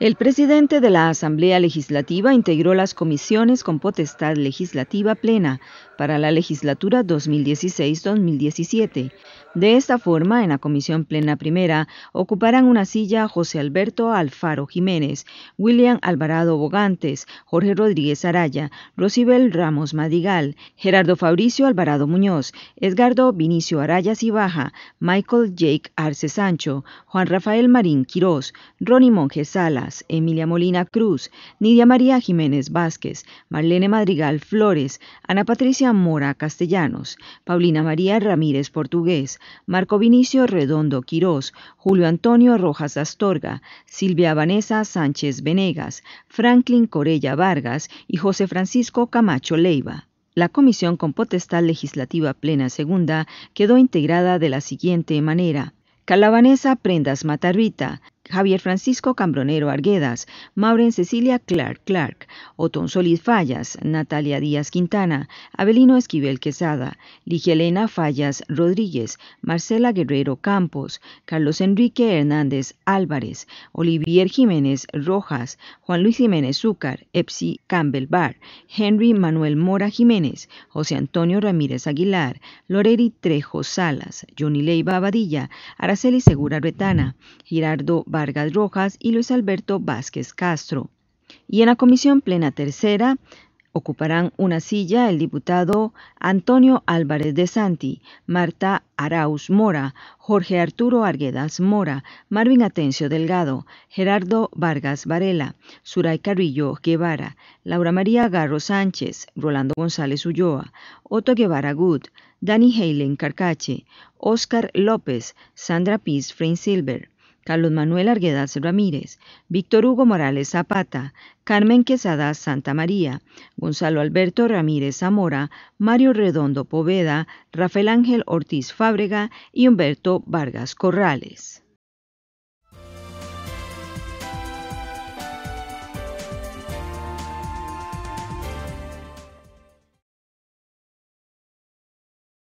El presidente de la Asamblea Legislativa integró las comisiones con potestad legislativa plena para la legislatura 2016-2017. De esta forma, en la Comisión Plena Primera ocuparán una silla José Alberto Alfaro Jiménez, William Alvarado Bogantes, Jorge Rodríguez Araya, Rosibel Ramos Madigal, Gerardo Fabricio Alvarado Muñoz, Edgardo Vinicio Araya Cibaja, Michael Jake Arce Sancho, Juan Rafael Marín Quirós, Ronnie Monge Salas, Emilia Molina Cruz, Nidia María Jiménez Vázquez, Marlene Madrigal Flores, Ana Patricia Mora Castellanos, Paulina María Ramírez Portugués, Marco Vinicio Redondo Quirós, Julio Antonio Rojas Astorga, Silvia Vanessa Sánchez Venegas, Franklin Corella Vargas y José Francisco Camacho Leiva. La comisión con potestad legislativa plena segunda quedó integrada de la siguiente manera. Calabanesa Prendas Matarrita, Javier Francisco Cambronero Arguedas, Maureen Cecilia Clark Clark, Otón Solís Fallas, Natalia Díaz Quintana, Abelino Esquivel Quesada, Ligia Elena Fallas Rodríguez, Marcela Guerrero Campos, Carlos Enrique Hernández Álvarez, Olivier Jiménez Rojas, Juan Luis Jiménez Zúcar, Epsi Campbell Bar, Henry Manuel Mora Jiménez, José Antonio Ramírez Aguilar, Loreri Trejo Salas, Johnny Ley Babadilla, Araceli Segura Retana, Girardo Rojas y Luis Alberto Vázquez Castro. Y en la Comisión Plena Tercera ocuparán una silla el diputado Antonio Álvarez de Santi, Marta Arauz Mora, Jorge Arturo Arguedas Mora, Marvin Atencio Delgado, Gerardo Vargas Varela, Suray Carrillo Guevara, Laura María Garro Sánchez, Rolando González Ulloa, Otto Guevara Good, Dani Helen Carcache, Oscar López, Sandra Piz Silver, Carlos Manuel Arguedas Ramírez, Víctor Hugo Morales Zapata, Carmen Quesada Santa María, Gonzalo Alberto Ramírez Zamora, Mario Redondo Poveda, Rafael Ángel Ortiz Fábrega y Humberto Vargas Corrales.